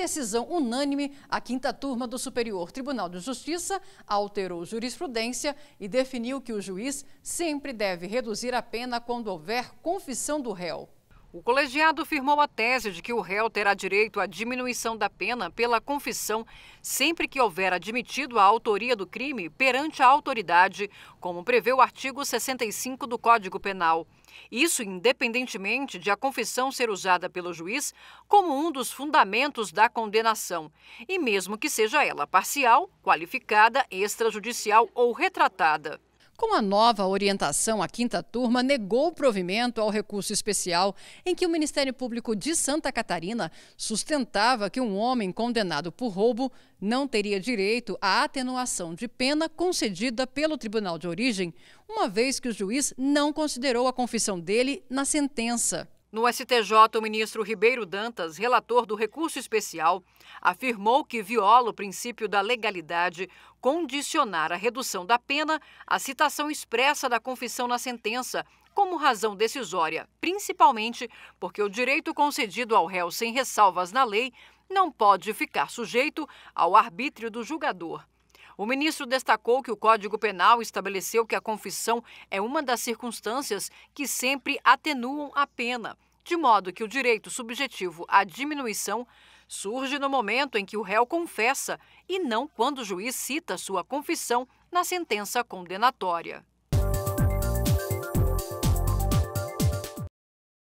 decisão unânime, a quinta turma do Superior Tribunal de Justiça alterou jurisprudência e definiu que o juiz sempre deve reduzir a pena quando houver confissão do réu. O colegiado firmou a tese de que o réu terá direito à diminuição da pena pela confissão sempre que houver admitido a autoria do crime perante a autoridade, como prevê o artigo 65 do Código Penal. Isso independentemente de a confissão ser usada pelo juiz como um dos fundamentos da condenação, e mesmo que seja ela parcial, qualificada, extrajudicial ou retratada. Com a nova orientação, a quinta turma negou provimento ao recurso especial em que o Ministério Público de Santa Catarina sustentava que um homem condenado por roubo não teria direito à atenuação de pena concedida pelo tribunal de origem, uma vez que o juiz não considerou a confissão dele na sentença. No STJ, o ministro Ribeiro Dantas, relator do recurso especial, afirmou que viola o princípio da legalidade condicionar a redução da pena à citação expressa da confissão na sentença como razão decisória, principalmente porque o direito concedido ao réu sem ressalvas na lei não pode ficar sujeito ao arbítrio do julgador. O ministro destacou que o Código Penal estabeleceu que a confissão é uma das circunstâncias que sempre atenuam a pena de modo que o direito subjetivo à diminuição surge no momento em que o réu confessa e não quando o juiz cita sua confissão na sentença condenatória.